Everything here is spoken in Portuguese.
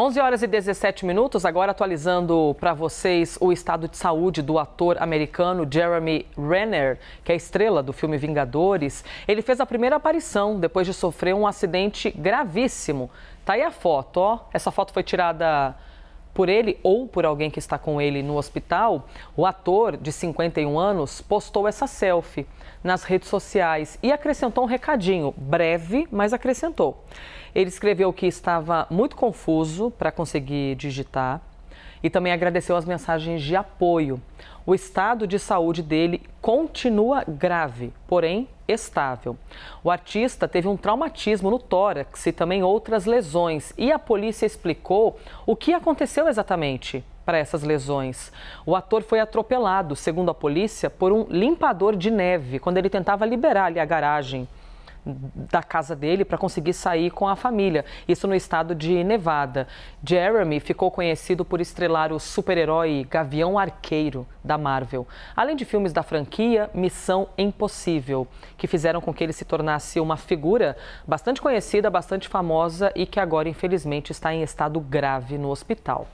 11 horas e 17 minutos, agora atualizando para vocês o estado de saúde do ator americano Jeremy Renner, que é estrela do filme Vingadores. Ele fez a primeira aparição depois de sofrer um acidente gravíssimo. Tá aí a foto, ó. Essa foto foi tirada por ele ou por alguém que está com ele no hospital, o ator, de 51 anos, postou essa selfie nas redes sociais e acrescentou um recadinho, breve, mas acrescentou. Ele escreveu que estava muito confuso para conseguir digitar e também agradeceu as mensagens de apoio. O estado de saúde dele continua grave, porém estável. O artista teve um traumatismo no tórax e também outras lesões, e a polícia explicou o que aconteceu exatamente para essas lesões. O ator foi atropelado, segundo a polícia, por um limpador de neve quando ele tentava liberar ali a garagem da casa dele para conseguir sair com a família, isso no estado de Nevada. Jeremy ficou conhecido por estrelar o super-herói Gavião Arqueiro da Marvel, além de filmes da franquia Missão Impossível, que fizeram com que ele se tornasse uma figura bastante conhecida, bastante famosa e que agora, infelizmente, está em estado grave no hospital.